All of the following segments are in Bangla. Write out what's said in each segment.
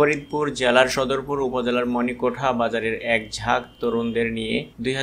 ফরিদপুর জেলার সদরপুর উপজেলার মণিকোঠা বাজারের এক ঝাঁক তরুণদের নিয়ে দুই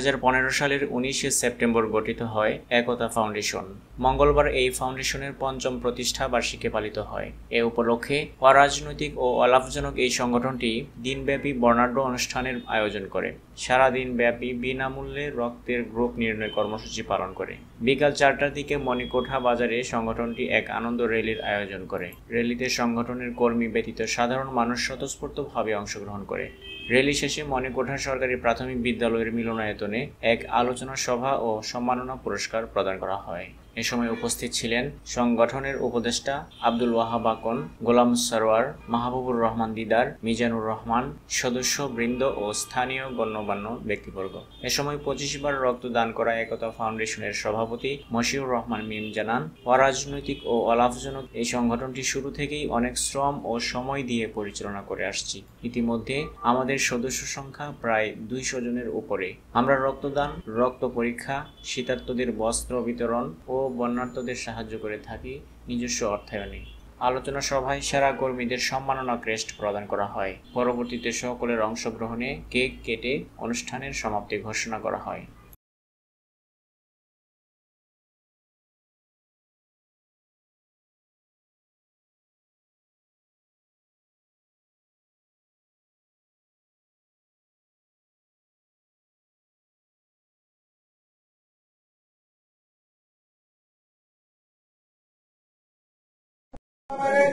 সালের উনিশে সেপ্টেম্বর গঠিত হয় একতা ফাউন্ডেশন মঙ্গলবার এই ফাউন্ডেশনের পঞ্চম প্রতিষ্ঠা বার্ষিকী পালিত হয় এ উপলক্ষে অরাজনৈতিক ও অলাভজনক এই সংগঠনটি দিনব্যাপী বর্ণাঢ্য অনুষ্ঠানের আয়োজন করে সারা ব্যাপী বিনামূল্যে রক্তের গ্রুপ নির্ণয় কর্মসূচি পালন করে বিকাল চারটার দিকে মণিকোঠা বাজারে সংগঠনটি এক আনন্দ র্যালির আয়োজন করে র্যালিতে সংগঠনের কর্মী ব্যতীত সাধারণ মানুষ স্বতঃস্ফূর্তভাবে অংশগ্রহণ করে র্যালি শেষে মনে কোঠা সরকারি প্রাথমিক বিদ্যালয়ের মিলনায়তনে এক আলোচনা সভা ও সম্মাননা পুরস্কার প্রদান করা হয় এ সময় উপস্থিত ছিলেন সংগঠনের উপদেষ্টা আব্দুল ওয়াহাব আকন গোলাম সরোয়ার মাহবুবুর রহমান দিদার মিজানুর রহমান সদস্য বৃন্দ ও স্থানীয় গণ্যমান্য ব্যক্তিবর্গ এ সময় পঁচিশ বার রক্তদান করা একতা ফাউন্ডেশনের সভাপতি মশিউর রহমান মিম জানান অরাজনৈতিক ও অলাভজনক এই সংগঠনটি শুরু থেকেই অনেক শ্রম ও সময় দিয়ে পরিচালনা করে আসছি ইতিমধ্যে আমাদের সদস্য সংখ্যা প্রায় দুইশো জনের উপরে আমরা রক্তদান রক্ত পরীক্ষা শীতার্থদের বস্ত্র বিতরণ ও বন্যার্থদের সাহায্য করে থাকি নিজস্ব অর্থায়নে আলোচনা সভায় সেরা কর্মীদের সম্মাননা ক্রেস্ট প্রদান করা হয় পরবর্তীতে সকলের অংশগ্রহণে কেক কেটে অনুষ্ঠানের সমাপ্তি ঘোষণা করা হয় আমাদের নতুন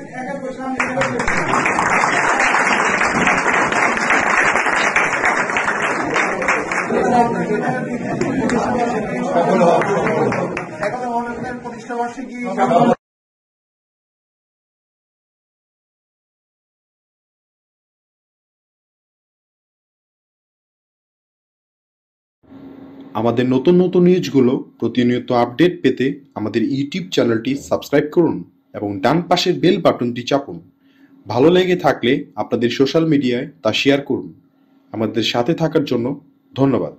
নতুন নিউজগুলো প্রতিনিয়ত আপডেট পেতে আমাদের ইউটিউব চ্যানেলটি সাবস্ক্রাইব করুন এবং ডান পাশের বেল বাটনটি চাপুন ভালো লেগে থাকলে আপনাদের সোশ্যাল মিডিয়ায় তা শেয়ার করুন আমাদের সাথে থাকার জন্য ধন্যবাদ